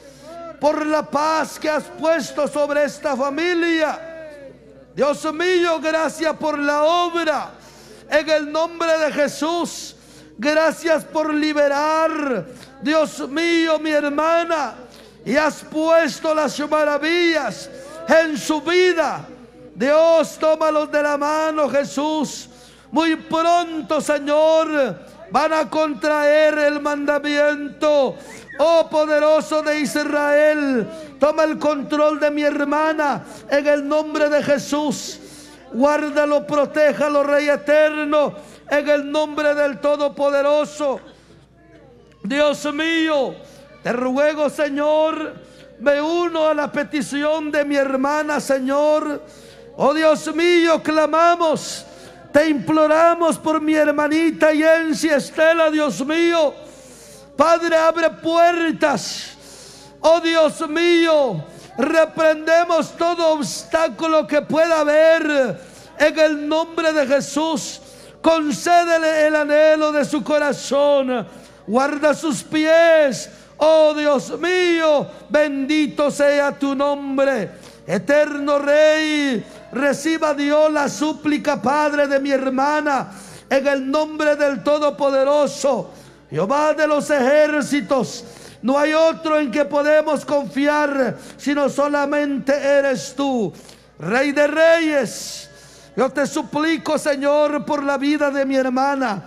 por la paz que has puesto sobre esta familia. Dios mío, gracias por la obra. En el nombre de Jesús, gracias por liberar, Dios mío, mi hermana. Y has puesto las maravillas en su vida. Dios, tómalos de la mano, Jesús. Muy pronto, Señor van a contraer el mandamiento. Oh poderoso de Israel, toma el control de mi hermana en el nombre de Jesús. Guárdalo, protéjalo, Rey eterno, en el nombre del Todopoderoso. Dios mío, te ruego, Señor, me uno a la petición de mi hermana, Señor. Oh Dios mío, clamamos te imploramos por mi hermanita Yensi Estela, Dios mío. Padre, abre puertas. Oh Dios mío, reprendemos todo obstáculo que pueda haber en el nombre de Jesús. Concédele el anhelo de su corazón. Guarda sus pies. Oh Dios mío, bendito sea tu nombre. Eterno Rey, Reciba Dios la súplica, Padre, de mi hermana, en el nombre del Todopoderoso, Jehová de los ejércitos. No hay otro en que podemos confiar, sino solamente eres tú, Rey de Reyes. Yo te suplico, Señor, por la vida de mi hermana.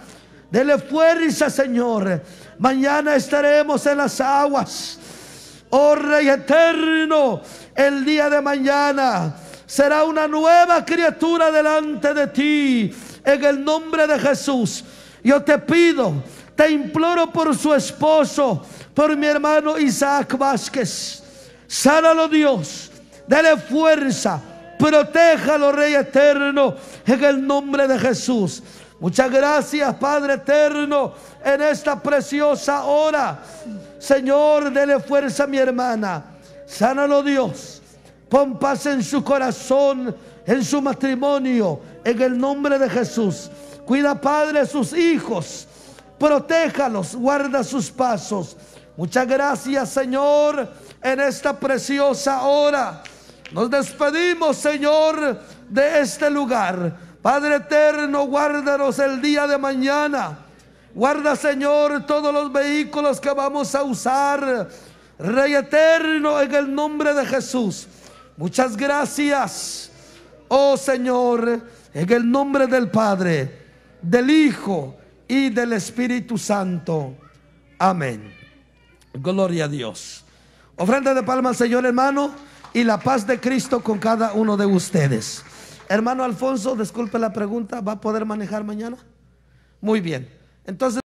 Dele fuerza, Señor. Mañana estaremos en las aguas. Oh Rey eterno, el día de mañana será una nueva criatura delante de ti. En el nombre de Jesús, yo te pido, te imploro por su esposo, por mi hermano Isaac Vázquez. Sánalo Dios, Dele fuerza, protéjalo Rey Eterno, en el nombre de Jesús. Muchas gracias, Padre eterno, en esta preciosa hora. Señor, dele fuerza a mi hermana. Sánalo, Dios. Pon paz en su corazón, en su matrimonio, en el nombre de Jesús. Cuida, Padre, a sus hijos. Protéjalos, guarda sus pasos. Muchas gracias, Señor, en esta preciosa hora. Nos despedimos, Señor, de este lugar. Padre eterno, guárdanos el día de mañana. Guarda, Señor, todos los vehículos que vamos a usar. Rey eterno, en el nombre de Jesús. Muchas gracias, oh Señor, en el nombre del Padre, del Hijo y del Espíritu Santo. Amén. Gloria a Dios. Ofrenda de palmas, Señor hermano, y la paz de Cristo con cada uno de ustedes. Hermano Alfonso, disculpe la pregunta, ¿va a poder manejar mañana? Muy bien. Entonces...